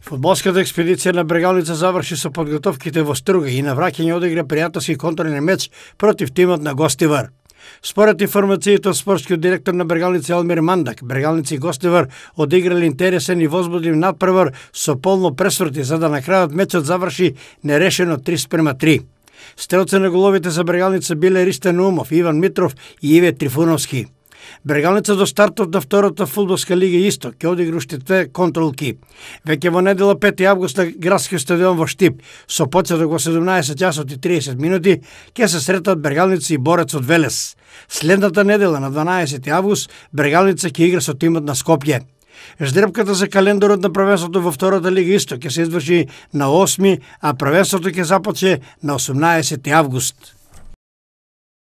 Фудбалската експедиција на Брегалница заврши со подготовките во Струга и на враќање одигра пријателски контролен меч против тимот на Гостивар. Според информациите од спортскиот директор на Брегалници Алмир Мандак, Брегалници и Гостивар одиграли интересен и возбудлив надпревар со полно пресврти за да на крајот мечот заврши нерешено 3 спрема 3. Стрелци на головите за Брегалница биле Ристен Умов, Иван Митров и Иве Трифуновски. Брегалница до стартот на втората фудбалска лига Исток ќе одигра две контролки. Веќе во недела 5 август на градскиот стадион во Штип со почеток во 17 часот и 30 минути ќе се сретат Брегалница и Борец од Велес. Следната недела на 12 август Брегалница ќе игра со тимот на Скопје. Ждрепката за календарот на првенството во втората лига исто ќе се изврши на 8, а првенството ќе започне на 18 август.